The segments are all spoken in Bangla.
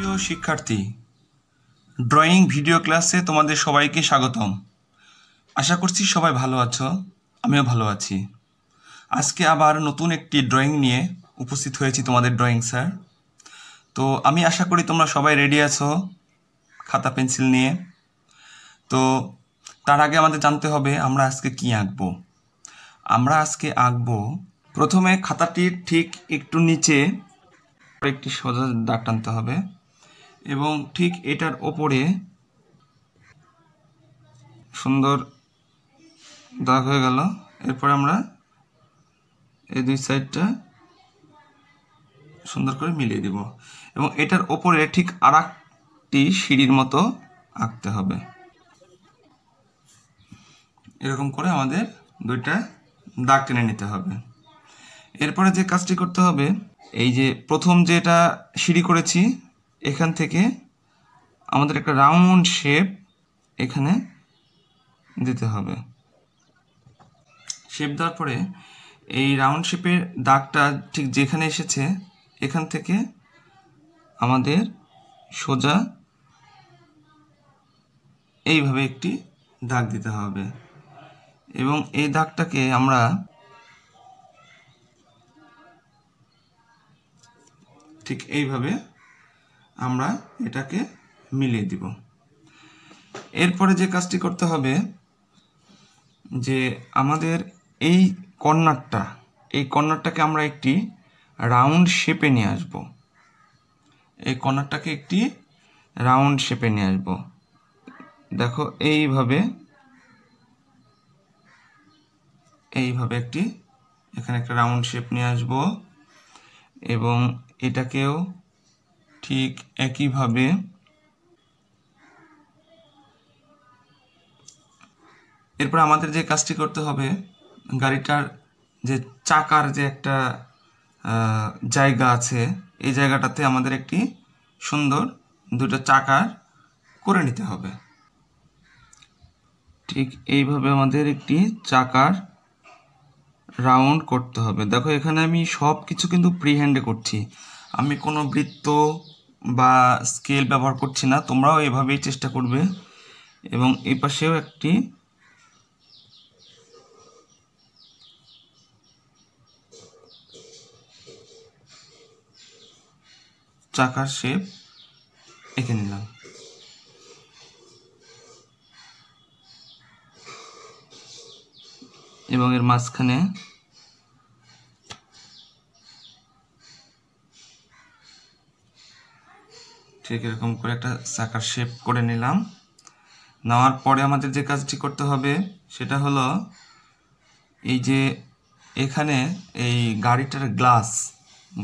প্রিয় শিক্ষার্থী ড্রয়িং ভিডিও ক্লাসে তোমাদের সবাইকে স্বাগতম আশা করছি সবাই ভালো আছো আমিও ভালো আছি আজকে আবার নতুন একটি ড্রয়িং নিয়ে উপস্থিত হয়েছি তোমাদের ড্রয়িং স্যার তো আমি আশা করি তোমরা সবাই রেডি আছো খাতা পেন্সিল নিয়ে তো তার আগে আমাদের জানতে হবে আমরা আজকে কি আঁকবো আমরা আজকে আঁকবো প্রথমে খাতাটির ঠিক একটু নিচে একটি সোজা দাগ টানতে হবে এবং ঠিক এটার ওপরে সুন্দর দাগ হয়ে গেল এরপর আমরা এই দুই সাইডটা সুন্দর করে মিলিয়ে দিব এবং এটার ওপরে ঠিক আর একটি সিঁড়ির মতো আঁকতে হবে এরকম করে আমাদের দুইটা দাগ টেনে নিতে হবে এরপরে যে কাজটি করতে হবে এই যে প্রথম যেটা সিঁড়ি করেছি এখান থেকে আমাদের একটা রাউন্ড শেপ এখানে দিতে হবে শেপ দেওয়ার পরে এই রাউন্ড শেপের দাগটা ঠিক যেখানে এসেছে এখান থেকে আমাদের সোজা এইভাবে একটি দাগ দিতে হবে এবং এই দাগটাকে আমরা ঠিক এইভাবে আমরা এটাকে মিলিয়ে দিব এরপরে যে কাজটি করতে হবে যে আমাদের এই কর্নারটা এই কর্নারটাকে আমরা একটি রাউন্ড শেপে নিয়ে আসব এই কর্নারটাকে একটি রাউন্ড শেপে নিয়ে আসব দেখো এইভাবে এইভাবে একটি এখানে একটা রাউন্ড শেপ নিয়ে আসব এবং এটাকেও ঠিক একইভাবে এরপর আমাদের যে কাজটি করতে হবে গাড়িটার যে চাকার যে একটা জায়গা আছে এই জায়গাটাতে আমাদের একটি সুন্দর দুটো চাকার করে নিতে হবে ঠিক এইভাবে আমাদের একটি চাকার রাউন্ড করতে হবে দেখো এখানে আমি সব কিছু কিন্তু ফ্রি করছি আমি কোনো বৃত্ত বা স্কেল ব্যবহার করছি না তোমরাও এভাবেই চেষ্টা করবে এবং এই পাশেও একটি চাকার শেপ এঁকে নিলাম এবং এর মাঝখানে ঠিক এরকম করে একটা চাকার শেপ করে নিলাম নেওয়ার পরে আমাদের যে কাজটি করতে হবে সেটা হলো এই যে এখানে এই গাড়িটার গ্লাস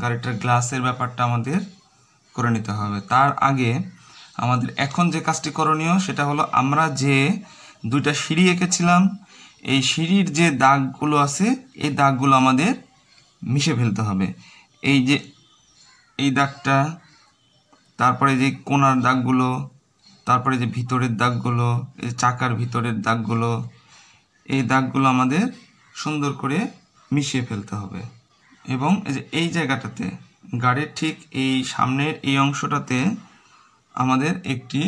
গাড়িটার গ্লাসের ব্যাপারটা আমাদের করে নিতে হবে তার আগে আমাদের এখন যে কাজটি করণীয় সেটা হলো আমরা যে দুইটা সিঁড়ি এঁকেছিলাম এই সিঁড়ির যে দাগগুলো আছে এই দাগগুলো আমাদের মিশে ফেলতে হবে এই যে এই দাগটা তারপরে যে কোনার দাগগুলো তারপরে যে ভিতরের দাগগুলো এই চাকার ভিতরের দাগগুলো এই দাগগুলো আমাদের সুন্দর করে মিশিয়ে ফেলতে হবে এবং এই জায়গাটাতে গাড়ির ঠিক এই সামনের এই অংশটাতে আমাদের একটি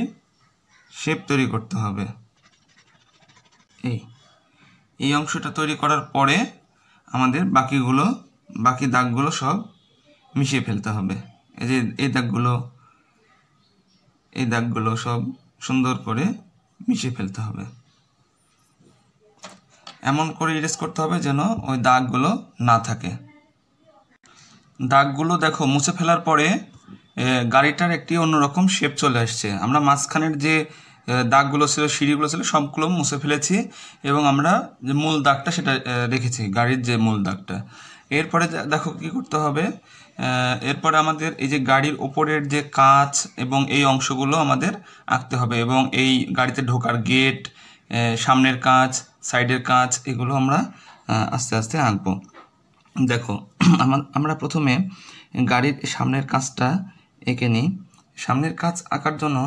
শেপ তৈরি করতে হবে এই এই অংশটা তৈরি করার পরে আমাদের বাকিগুলো বাকি দাগগুলো সব মিশিয়ে ফেলতে হবে এই যে এই দাগগুলো এই দাগগুলো সব সুন্দর করে মিশিয়ে ফেলতে হবে এমন করে ইরেজ করতে হবে যেন ওই দাগগুলো না থাকে দাগগুলো দেখো মুছে ফেলার পরে গাড়িটার একটি অন্যরকম শেপ চলে আসছে আমরা মাঝখানের যে দাগগুলো ছিল সিঁড়িগুলো ছিল সবগুলো মুছে ফেলেছি এবং আমরা যে মূল দাগটা সেটা রেখেছি গাড়ির যে মূল দাগটা এরপরে দেখো কি করতে হবে এরপর আমাদের এই যে গাড়ির ওপরের যে কাচ এবং এই অংশগুলো আমাদের আঁকতে হবে এবং এই গাড়িতে ঢোকার গেট সামনের কাঁচ সাইডের কাঁচ এগুলো আমরা আস্তে আস্তে আঁকব দেখো আমরা প্রথমে গাড়ির সামনের কাঁচটা এঁকে নিই সামনের কাঁচ আঁকার জন্য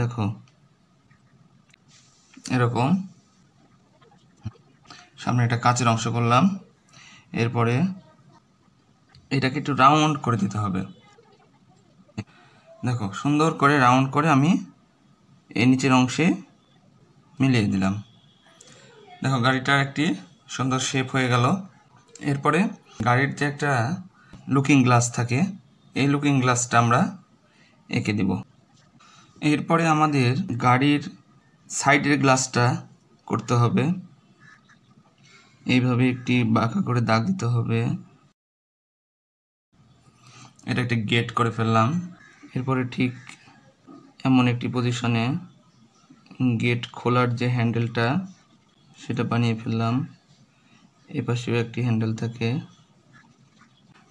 দেখো এরকম সামনে একটা কাঁচের অংশ করলাম এরপরে এটাকে একটু রাউন্ড করে দিতে হবে দেখো সুন্দর করে রাউন্ড করে আমি এই নিচের অংশে মিলিয়ে দিলাম দেখো গাড়িটার একটি সুন্দর শেপ হয়ে গেল এরপরে গাড়ির যে একটা লুকিং গ্লাস থাকে এই লুকিং গ্লাসটা আমরা এঁকে দেব এরপরে আমাদের গাড়ির সাইডের গ্লাসটা করতে হবে এইভাবে একটি বাঁকা করে দাগ দিতে হবে এটা একটা গেট করে ফেললাম এরপরে ঠিক এমন একটি পজিশনে গেট খোলার যে হ্যান্ডেলটা সেটা বানিয়ে ফেললাম এপাশেও একটি হ্যান্ডেল থাকে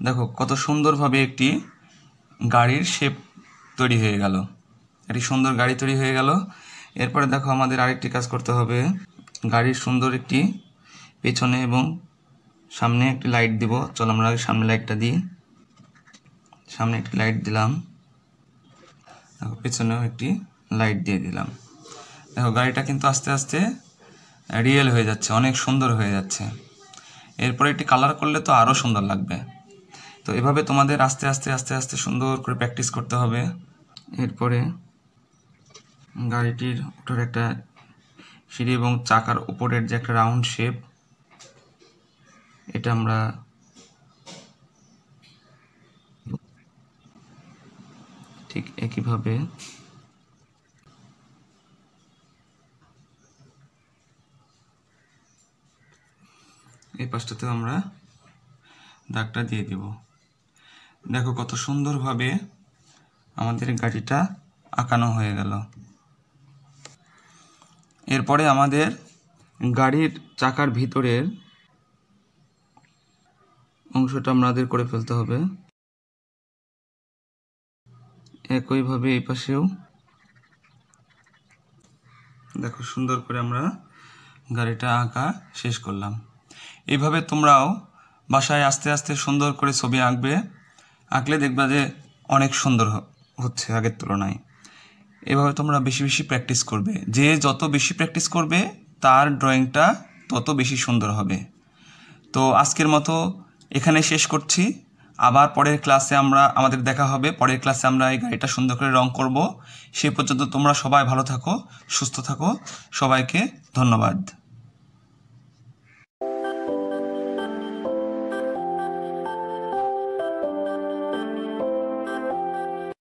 দেখো কত সুন্দরভাবে একটি গাড়ির শেপ তৈরি হয়ে গেল একটি সুন্দর গাড়ি তৈরি হয়ে গেল এরপরে দেখো আমাদের আরেকটি কাজ করতে হবে গাড়ির সুন্দর একটি পেছনে এবং সামনে একটি লাইট দিব চল আমরা সামনে লাইটটা দিই সামনে একটি লাইট দিলাম দেখো পেছনেও একটি লাইট দিয়ে দিলাম দেখো গাড়িটা কিন্তু আস্তে আস্তে রিয়েল হয়ে যাচ্ছে অনেক সুন্দর হয়ে যাচ্ছে এরপরে একটি কালার করলে তো আরও সুন্দর লাগবে তো এভাবে তোমাদের আস্তে আস্তে আস্তে আস্তে সুন্দর করে প্র্যাকটিস করতে হবে এরপরে গাড়িটির ওটার একটা সিঁড়ি এবং চাকার উপরের যে একটা রাউন্ড শেপ এটা আমরা ঠিক একইভাবে এই পাশটাতে আমরা দাগটা দিয়ে দেব দেখো কত সুন্দরভাবে আমাদের গাড়িটা আঁকানো হয়ে গেল এরপরে আমাদের গাড়ির চাকার ভিতরের অংশটা আমাদের করে ফেলতে হবে একইভাবে এই পাশেও দেখো সুন্দর করে আমরা গাড়িটা আঁকা শেষ করলাম এইভাবে তোমরাও বাসায় আস্তে আস্তে সুন্দর করে ছবি আঁকবে আঁকলে দেখবা যে অনেক সুন্দর হচ্ছে আগের তুলনায় এভাবে তোমরা বেশি বেশি প্র্যাকটিস করবে যে যত বেশি প্র্যাকটিস করবে তার ড্রয়িংটা তত বেশি সুন্দর হবে তো আজকের মতো এখানে শেষ করছি আবার পরের ক্লাসে আমরা আমাদের দেখা হবে পরের ক্লাসে আমরা এই গাড়িটা সুন্দর করে রং করব সে পর্যন্ত তোমরা সবাই ভালো থাকো সুস্থ থাকো সবাইকে ধন্যবাদ